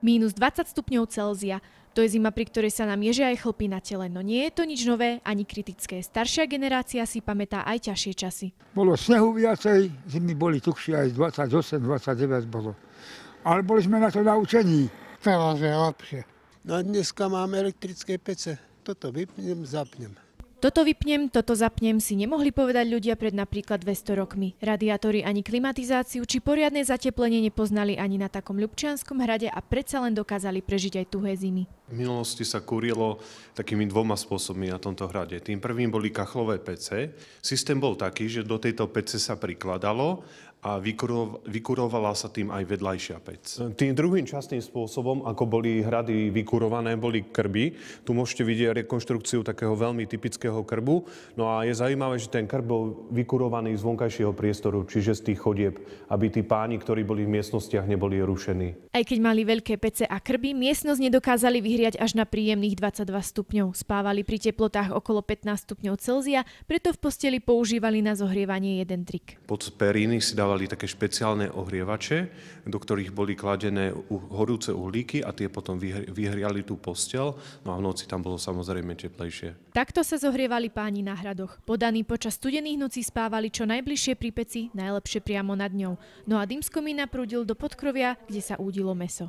Mínus 20 stupňov Celzia. To je zima, pri ktorej sa nám ježia aj chlpy na tele, no nie je to nič nové ani kritické. Staršia generácia si pamätá aj ťažšie časy. Bolo snehu viacej, zimy boli tuhšie, aj 28, 29 bolo. Ale boli sme na to naučení. Teraz je lepšie. No dneska mám elektrické pece. Toto vypnem, zapnem. Toto vypnem, toto zapnem si nemohli povedať ľudia pred napríklad 200 rokmi. Radiátory ani klimatizáciu či poriadne zateplenie nepoznali ani na takom ľubčianskom hrade a predsa len dokázali prežiť aj tuhé zimy. V minulosti sa kurilo takými dvoma spôsobmi na tomto hrade. Tým prvým boli kachlové pece. Systém bol taký, že do tejto pece sa prikladalo a vykurovala sa tým aj vedľajšia pec. Tým druhým častým spôsobom, ako boli hrady vykurované, boli krby. Tu môžete vidieť rekonštrukciu takého veľmi typického krbu. No a je zaujímavé, že ten krb bol vykurovaný z vonkajšieho priestoru, čiže z tých chodieb, aby tí páni, ktorí boli v miestnostiach, neboli rušení. Aj keď mali veľké pece a krby, miestnosť nedokázali vyhrieť prehriať až na príjemných 22 stupňov. Spávali pri teplotách okolo 15 stupňov Celzia, preto v posteli používali na zohrievanie jeden trik. Pod periny si dávali také špeciálne ohrievače, do ktorých boli kladené horúce uhlíky a tie potom vyhriali tú postel. No a v noci tam bolo samozrejme teplejšie. Takto sa zohrievali páni na hradoch. Podaní počas studených nocí spávali čo najbližšie pri peci, najlepšie priamo nad ňou. No a dym z komína prúdil do podkrovia, kde sa údilo meso.